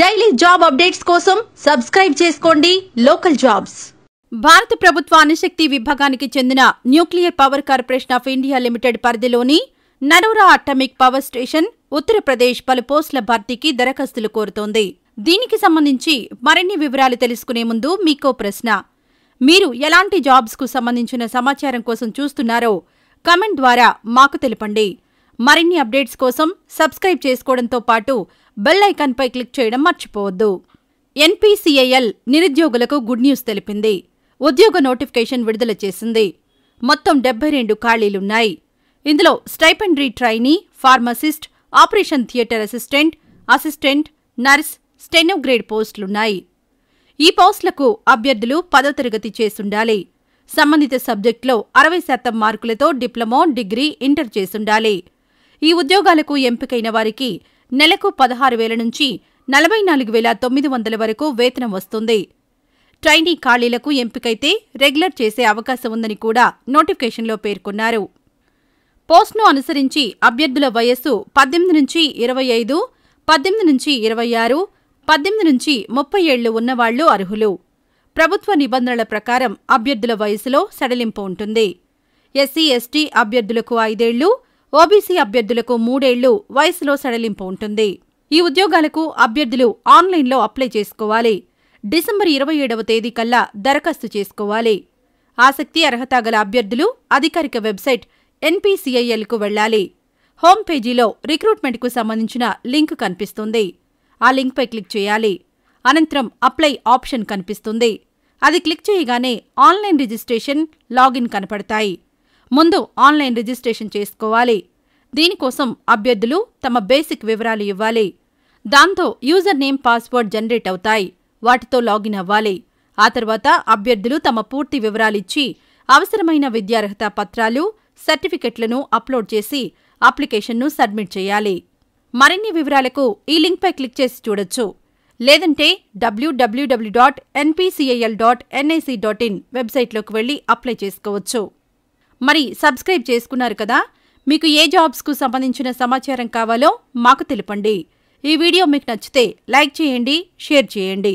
daily job updates కోసం subscribe చేసుకోండి local jobs భారత ప్రభుత్వ అణుశక్తి విభాగానికి చెందిన nuclear power corporation of India limited పరిధిలోని Narora atomic power station Uttar Pradesh పలు పోస్టుల భర్తీకి దరఖాస్తులు కోరుతోంది దీనికి సంబంధించి మరిన్ని వివరాలు తెలుసుకునే ముందు మీకో ప్రశ్న మీరు ఎలాంటి జాబ్స్కు సంబంధించిన సమాచారం కోసం చూస్తున్నారో కమెంట్ ద్వారా మాకు తెలపండి మరిన్ని అప్డేట్స్ కోసం సబ్స్క్రైబ్ చేసుకోవడంతో పాటు బెల్ ఐకాన్పై క్లిక్ చేయడం మర్చిపోవద్దు ఎన్పీసీఐఎల్ నిరుద్యోగులకు గుడ్ న్యూస్ తెలిపింది ఉద్యోగ నోటిఫికేషన్ విడుదల చేసింది మొత్తం డెబ్బై రెండు ఖాళీలున్నాయి ఇందులో stipendiary trainee pharmacist operation theatre assistant assistant nurse steno grade పోస్టులున్నాయి ఈ పోస్టులకు అభ్యర్థులు పదో తరగతి చేసుండాలి సంబంధిత సబ్జెక్టులో అరవై శాతం మార్కులతో డిప్లొమా డిగ్రీ ఇంటర్ చేసుండాలి ఈ ఉద్యోగాలకు ఎంపికైన వారికి నెలకు పదహారు వేల నుంచి నలభై నాలుగు వేల తొమ్మిది వందల వరకు వేతనం వస్తుంది ట్రైనీ ఖాళీలకు ఎంపికైతే రెగ్యులర్ చేసే అవకాశం ఉందని కూడా నోటిఫికేషన్లో పేర్కొన్నారు పోస్ట్ను అనుసరించి అభ్యర్థుల వయస్సు పద్దెనిమిది నుంచి ఇరవై ఐదు పద్దెనిమిది నుంచి ఇరవై ఆరు పద్దెనిమిది నుంచి ముప్పై ఏళ్లు ఉన్నవాళ్లు అర్హులు ప్రభుత్వ నిబంధనల ప్రకారం అభ్యర్థుల వయసులో సడలింపు ఉంటుంది ఎస్సీ ఎస్టీ అభ్యర్థులకు ఐదేళ్లు ఓబీసీ అభ్యర్థులకు మూడేళ్లు వయసులో సడలింపు ఉంటుంది ఈ ఉద్యోగాలకు అభ్యర్థులు ఆన్లైన్లో అప్లై చేసుకోవాలి డిసెంబర్ ఇరవై ఏడవ తేదీ కల్లా దరఖాస్తు చేసుకోవాలి ఆసక్తి అర్హత గల అభ్యర్థులు అధికారిక వెబ్సైట్ ఎన్పీసీఐఎల్కు వెళ్లాలి హోమ్ పేజీలో రిక్రూట్మెంట్కు సంబంధించిన లింక్ కనిపిస్తుంది ఆ లింక్పై క్లిక్ చేయాలి అనంతరం అప్లై ఆప్షన్ కనిపిస్తుంది అది క్లిక్ చేయగానే ఆన్లైన్ రిజిస్ట్రేషన్ లాగిన్ కనపడతాయి ముందు ఆన్లైన్ రిజిస్ట్రేషన్ చేసుకోవాలి దీనికోసం అభ్యర్థులు తమ బేసిక్ వివరాలు ఇవ్వాలి దాంతో యూజర్ నేమ్ పాస్వర్డ్ జనరేట్ అవుతాయి వాటితో లాగిన్ అవ్వాలి ఆ తర్వాత అభ్యర్థులు తమ పూర్తి వివరాలిచ్చి అవసరమైన విద్యార్హత పత్రాలు సర్టిఫికెట్లను అప్లోడ్ చేసి అప్లికేషన్ను సబ్మిట్ చేయాలి మరిన్ని వివరాలకు ఈ లింక్పై క్లిక్ చేసి చూడొచ్చు లేదంటే WWW dot NPCIL dot NIC dot in వెబ్సైట్లోకి వెళ్లి అప్లై చేసుకోవచ్చు మరి సబ్స్క్రైబ్ చేసుకున్నారు కదా మీకు ఏ జాబ్స్కు సంబంధించిన సమాచారం కావాలో మాకు తెలుపండి ఈ వీడియో మీకు నచ్చితే లైక్ చేయండి షేర్ చేయండి